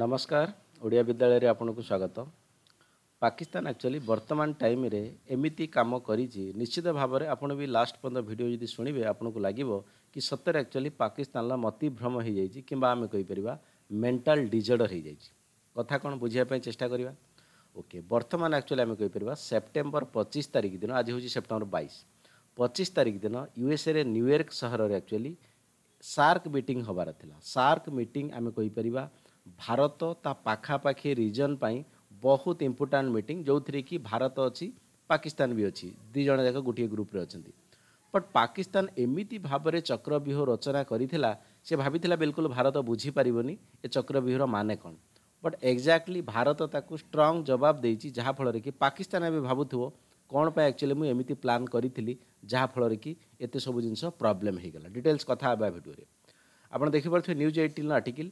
ନମସ୍କାର ଓଡ଼ିଆ ବିଦ୍ୟାଳୟରେ ଆପଣଙ୍କୁ ସ୍ୱାଗତ ପାକିସ୍ତାନ ଆକ୍ଚୁଆଲି ବର୍ତ୍ତମାନ ଟାଇମ୍ରେ ଏମିତି କାମ କରିଛି ନିଶ୍ଚିତ ଭାବରେ ଆପଣ ବି ଲାଷ୍ଟ ପର୍ଯ୍ୟନ୍ତ ଭିଡ଼ିଓ ଯଦି ଶୁଣିବେ ଆପଣଙ୍କୁ ଲାଗିବ କି ସତରେ ଆକ୍ଚୁଆଲି ପାକିସ୍ତାନର ମତିଭ୍ରମ ହୋଇଯାଇଛି କିମ୍ବା ଆମେ କହିପାରିବା ମେଣ୍ଟାଲ ଡିଜର୍ଡର ହୋଇଯାଇଛି କଥା କ'ଣ ବୁଝିବା ପାଇଁ ଚେଷ୍ଟା କରିବା ଓକେ ବର୍ତ୍ତମାନ ଆକ୍ଚୁଆଲି ଆମେ କହିପାରିବା ସେପ୍ଟେମ୍ବର ପଚିଶ ତାରିଖ ଦିନ ଆଜି ହେଉଛି ସେପ୍ଟେମ୍ବର ବାଇଶ ପଚିଶ ତାରିଖ ଦିନ ୟୁଏସ୍ଏରେ ନ୍ୟୁୟର୍କ ସହରରେ ଆକ୍ଚୁଆଲି ସାର୍କ ମିଟିଂ ହେବାର ଥିଲା ସାର୍କ ମିଟିଂ ଆମେ କହିପାରିବା ଭାରତ ତା ପାଖାପାଖି ରିଜନ୍ ପାଇଁ ବହୁତ ଇମ୍ପୋର୍ଟାଣ୍ଟ ମିଟିଂ ଯେଉଁଥିରେ କି ଭାରତ ଅଛି ପାକିସ୍ତାନ ବି ଅଛି ଦୁଇ ଜଣ ଯାକ ଗୋଟିଏ ଗ୍ରୁପ୍ରେ ଅଛନ୍ତି ବଟ୍ ପାକିସ୍ତାନ ଏମିତି ଭାବରେ ଚକ୍ରବ୍ୟୁହ ରଚନା କରିଥିଲା ସେ ଭାବିଥିଲା ବିଲକୁଲ ଭାରତ ବୁଝିପାରିବନି ଏ ଚକ୍ରବ୍ୟୁହର ମାନେ କ'ଣ ବଟ୍ ଏକ୍ଜାକ୍ଟଲି ଭାରତ ତାକୁ ଷ୍ଟ୍ରଙ୍ଗ ଜବାବ ଦେଇଛି ଯାହାଫଳରେ କି ପାକିସ୍ତାନ ଏବେ ଭାବୁଥିବ କ'ଣ ପାଇଁ ଆକ୍ଚୁଆଲି ମୁଁ ଏମିତି ପ୍ଲାନ୍ କରିଥିଲି ଯାହାଫଳରେ କି ଏତେ ସବୁ ଜିନିଷ ପ୍ରୋବ୍ଲେମ୍ ହୋଇଗଲା ଡିଟେଲ୍ସ କଥା ହେବା ଭିଡ଼ିଓରେ ଆପଣ ଦେଖିପାରୁଥିବେ ନ୍ୟୁଜ୍ ଏଇଟିନ୍ର article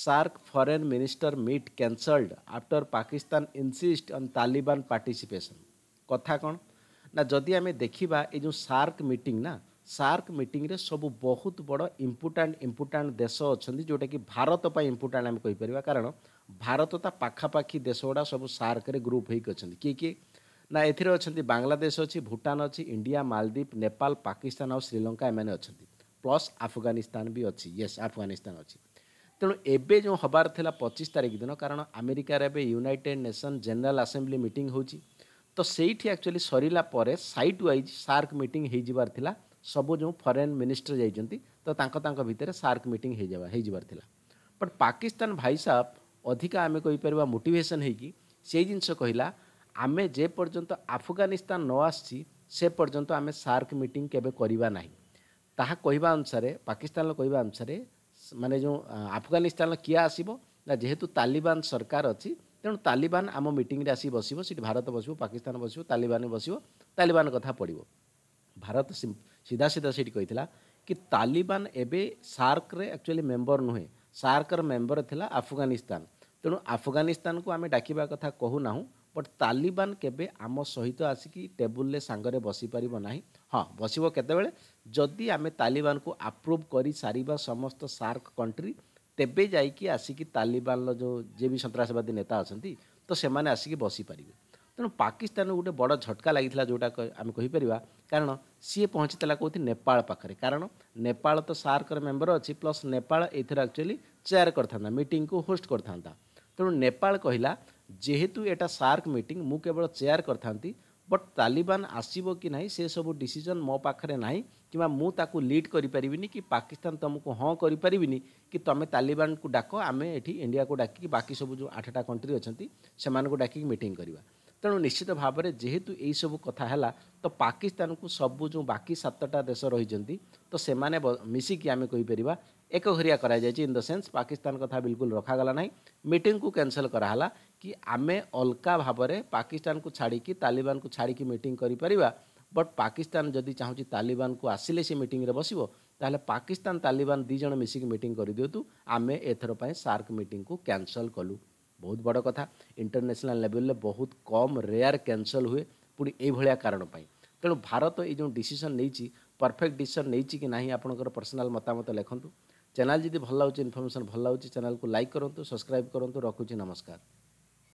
SARC foreign minister meet cancelled after Pakistan insist on Taliban participation. কথা କ'ଣ ନା ଯଦି ଆମେ ଦେଖିବା ଏ ଯେଉଁ ସାର୍କ ମିଟିଂ ନା ସାର୍କ ମିଟିଂରେ ସବୁ ବହୁତ ବଡ଼ ଇମ୍ପୋର୍ଟାଣ୍ଟ ଇମ୍ପୋର୍ଟାଣ୍ଟ ଦେଶ ଅଛନ୍ତି ଯେଉଁଟାକି ଭାରତ ପାଇଁ ଇମ୍ପୋର୍ଟାଣ୍ଟ ଆମେ କହିପାରିବା କାରଣ ଭାରତ ତା ପାଖାପାଖି ଦେଶଗୁଡ଼ା ସବୁ ସାର୍କରେ ଗ୍ରୁପ୍ ହୋଇକି ଅଛନ୍ତି କିଏ କିଏ ନା ଏଥିରେ ଅଛନ୍ତି ବାଂଲାଦେଶ ଅଛି ଭୁଟାନ ଅଛି ଇଣ୍ଡିଆ ମାଲଦ୍ୱୀପ ନେପାଳ ପାକିସ୍ତାନ ଆଉ ଶ୍ରୀଲଙ୍କା ଏମାନେ ଅଛନ୍ତି ପ୍ଲସ୍ ଆଫଗାନିସ୍ତାନ ବି ଅଛି ୟେସ୍ ଆଫଗାନିସ୍ତାନ ଅଛି ତେଣୁ ଏବେ ଯେଉଁ ହେବାର ଥିଲା ପଚିଶ ତାରିଖ ଦିନ କାରଣ ଆମେରିକାରେ ଏବେ United Nation General Assembly meeting ହେଉଛି ତ ସେଇଠି ଆକ୍ଚୁଆଲି ସରିଲା ପରେ ସାଇଟ୍ ୱାଇଜ୍ ସାର୍କ ମିଟିଂ ହେଇଯିବାର ଥିଲା ସବୁ ଯେଉଁ ଫରେନ୍ ମିନିଷ୍ଟର ଯାଇଛନ୍ତି ତ ତାଙ୍କ ତାଙ୍କ ଭିତରେ ସାର୍କ ମିଟିଂ ହେଇଯିବା ହେଇଯିବାର ଥିଲା ବଟ୍ ପାକିସ୍ତାନ ଭାଇ ସାହେବ ଅଧିକା ଆମେ କହିପାରିବା ମୋଟିଭେସନ୍ ହେଇକି ସେଇ ଜିନିଷ କହିଲା ଆମେ ଯେ ପର୍ଯ୍ୟନ୍ତ ଆଫଗାନିସ୍ତାନ ନ ଆସିଛି ସେ ପର୍ଯ୍ୟନ୍ତ ଆମେ ସାର୍କ ମିଟିଂ କେବେ କରିବା ନାହିଁ ତାହା କହିବା ଅନୁସାରେ ପାକିସ୍ତାନର କହିବା ଅନୁସାରେ ମାନେ ଯେଉଁ ଆଫଗାନିସ୍ତାନ କିଏ ଆସିବ ନା ଯେହେତୁ ତାଲିବାନ ସରକାର ଅଛି ତେଣୁ ତାଲିବାନ ଆମ ମିଟିଂରେ ଆସି ବସିବ ସେଠି ଭାରତ ବସିବ ପାକିସ୍ତାନ ବସିବ ତାଲିବାନ ବସିବ ତାଲିବାନ କଥା ପଡ଼ିବ ଭାରତ ସିଧା ସିଧା ସେଠି କହିଥିଲା କି ତାଲିବାନ ଏବେ ସାର୍କରେ ଆକ୍ଚୁଆଲି ମେମ୍ବର ନୁହେଁ ସାର୍କର ମେମ୍ବର ଥିଲା ଆଫଗାନିସ୍ତାନ ତେଣୁ ଆଫଗାନିସ୍ତାନକୁ ଆମେ ଡାକିବା କଥା କହୁନାହୁଁ ବଟ୍ ତାଲିବାନ କେବେ ଆମ ସହିତ ଆସିକି ଟେବୁଲରେ ସାଙ୍ଗରେ ବସିପାରିବ ନାହିଁ ହଁ ବସିବ କେତେବେଳେ ଯଦି ଆମେ ତାଲିବାନକୁ ଆପ୍ରୁଭ୍ କରିସାରିବା ସମସ୍ତ ସାର୍କ କଣ୍ଟ୍ରି ତେବେ ଯାଇକି ଆସିକି ତାଲିବାନର ଯେଉଁ ଯିଏ ବି ସନ୍ତାସବାଦୀ ନେତା ଅଛନ୍ତି ତ ସେମାନେ ଆସିକି ବସିପାରିବେ ତେଣୁ ପାକିସ୍ତାନ ଗୋଟେ ବଡ଼ ଝଟକା ଲାଗିଥିଲା ଯେଉଁଟା ଆମେ କହିପାରିବା କାରଣ ସିଏ ପହଞ୍ଚିଥିଲା କେଉଁଠି ନେପାଳ ପାଖରେ କାରଣ ନେପାଳ ତ ସାର୍କର ମେମ୍ବର ଅଛି ପ୍ଲସ୍ ନେପାଳ ଏଇଥିରେ ଆକ୍ଚୁଆଲି ଚେୟାର କରିଥାନ୍ତା ମିଟିଂକୁ ହୋଷ୍ଟ କରିଥାନ୍ତା ତେଣୁ ନେପାଳ କହିଲା ଯେହେତୁ ଏଇଟା ସାର୍କ ମିଟିଂ ମୁଁ କେବଳ ଚେୟାର କରିଥାନ୍ତି ବଟ୍ ତାଲିବାନ ଆସିବ କି ନାହିଁ ସେସବୁ ଡିସିଜନ୍ ମୋ ପାଖରେ ନାହିଁ କିମ୍ବା ମୁଁ ତାକୁ ଲିଡ୍ କରିପାରିବିନି କି ପାକିସ୍ତାନ ତୁମକୁ ହଁ କରିପାରିବିନି କି ତୁମେ ତାଲିବାନକୁ ଡାକ ଆମେ ଏଠି ଇଣ୍ଡିଆକୁ ଡାକିକି ବାକି ସବୁ ଯେଉଁ ଆଠଟା କଣ୍ଟ୍ରି ଅଛନ୍ତି ସେମାନଙ୍କୁ ଡାକିକି ମିଟିଂ କରିବା ତେଣୁ ନିଶ୍ଚିତ ଭାବରେ ଯେହେତୁ ଏଇସବୁ କଥା ହେଲା ତ ପାକିସ୍ତାନକୁ ସବୁ ଯେଉଁ ବାକି ସାତଟା ଦେଶ ରହିଛନ୍ତି ତ ସେମାନେ ମିଶିକି ଆମେ କହିପାରିବା ଏକଘରିଆ କରାଯାଇଛି ଇନ୍ ଦ ସେନ୍ସ ପାକିସ୍ତାନ କଥା ବିଲକୁଲ ରଖାଗଲା ନାହିଁ ମିଟିଂକୁ କ୍ୟାନସଲ୍ କରାହେଲା କି ଆମେ ଅଲଗା ଭାବରେ ପାକିସ୍ତାନକୁ ଛାଡ଼ିକି ତାଲିବାନକୁ ଛାଡ଼ିକି ମିଟିଂ କରିପାରିବା ବଟ୍ ପାକିସ୍ତାନ ଯଦି ଚାହୁଁଛି ତାଲିବାନକୁ ଆସିଲେ ସେ ମିଟିଂରେ ବସିବ ତାହେଲେ ପାକିସ୍ତାନ ତାଲିବାନ ଦୁଇ ଜଣ ମିଶିକି ମିଟିଂ କରିଦିଅନ୍ତୁ ଆମେ ଏଥର ପାଇଁ ସାର୍କ ମିଟିଂକୁ କ୍ୟାନସଲ୍ କଲୁ ବହୁତ ବଡ଼ କଥା ଇଣ୍ଟରନ୍ୟାସନାଲ ଲେଭେଲରେ ବହୁତ କମ୍ ରେୟାର କ୍ୟାନସଲ୍ ହୁଏ ପୁଣି ଏଇଭଳିଆ କାରଣ ପାଇଁ ତେଣୁ ଭାରତ ଏଇ ଯେଉଁ ଡିସିସନ୍ ନେଇଛି ପରଫେକ୍ଟ ଡିସିସନ୍ ନେଇଛି କି ନାହିଁ ଆପଣଙ୍କର ପର୍ସନାଲ ମତାମତ ଲେଖନ୍ତୁ चैनल जी भल लगे इनफर्मेशन भल लगे चैनल को लाइक करूँ सब्सक्राइब करूँ रखुच्छी नमस्कार